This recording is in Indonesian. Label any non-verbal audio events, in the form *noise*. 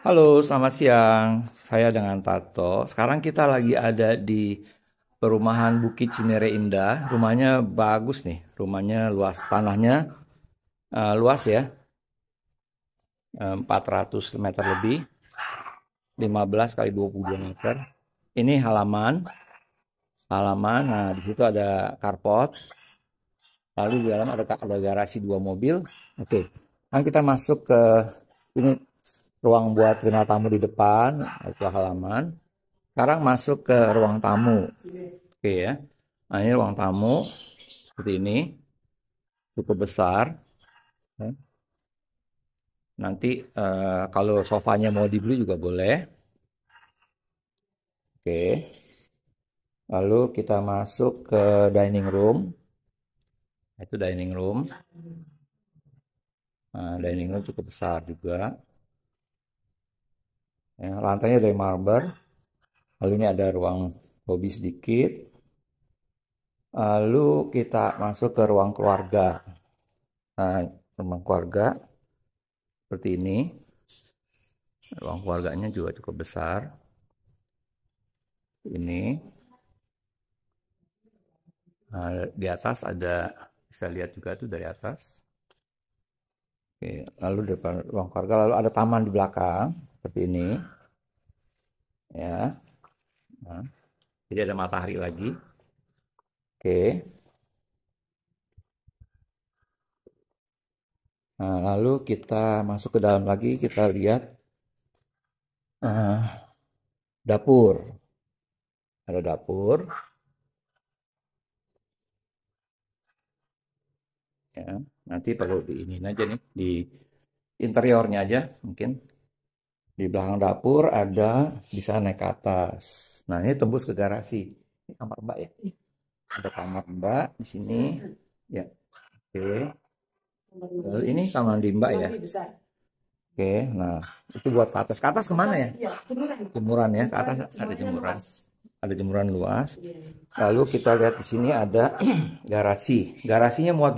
Halo, selamat siang. Saya dengan Tato. Sekarang kita lagi ada di perumahan Bukit Cinere Indah. Rumahnya bagus nih. Rumahnya luas tanahnya uh, luas ya. 400 eh, meter lebih. 15 kali 22 meter. Ini halaman. Halaman. Nah, di situ ada carport. Lalu di dalam ada ada garasi dua mobil. Oke. Okay. Sekarang kita masuk ke ini ruang buat terima tamu di depan itu halaman sekarang masuk ke ruang tamu oke ya nah, ini ruang tamu seperti ini cukup besar ya. nanti eh, kalau sofanya mau dibeli juga boleh oke lalu kita masuk ke dining room itu dining room nah, dining room cukup besar juga Ya, lantainya dari marmer. Lalu ini ada ruang hobi sedikit. Lalu kita masuk ke ruang keluarga. Nah, ruang keluarga seperti ini. Ruang keluarganya juga cukup besar. Ini. Nah, di atas ada bisa lihat juga tuh dari atas. Oke, lalu depan ruang keluarga lalu ada taman di belakang seperti ini ya nah, jadi ada matahari lagi oke nah, lalu kita masuk ke dalam lagi kita lihat uh, dapur ada dapur ya nanti perlu di ini aja nih di interiornya aja mungkin di belakang dapur ada bisa naik ke atas. Nah, ini tembus ke garasi. Ini kamar Mbak ya. Ada kamar Mbak di sini. Ya. Oke. Okay. ini kamar di Mbak ya. Oke, nah itu buat ke atas. Ke atas kemana ya? Iya, jemuran ya, ke atas ada jemuran. Ada jemuran luas. Iya. Lalu kita lihat di sini ada *clears throat* garasi. Garasinya muat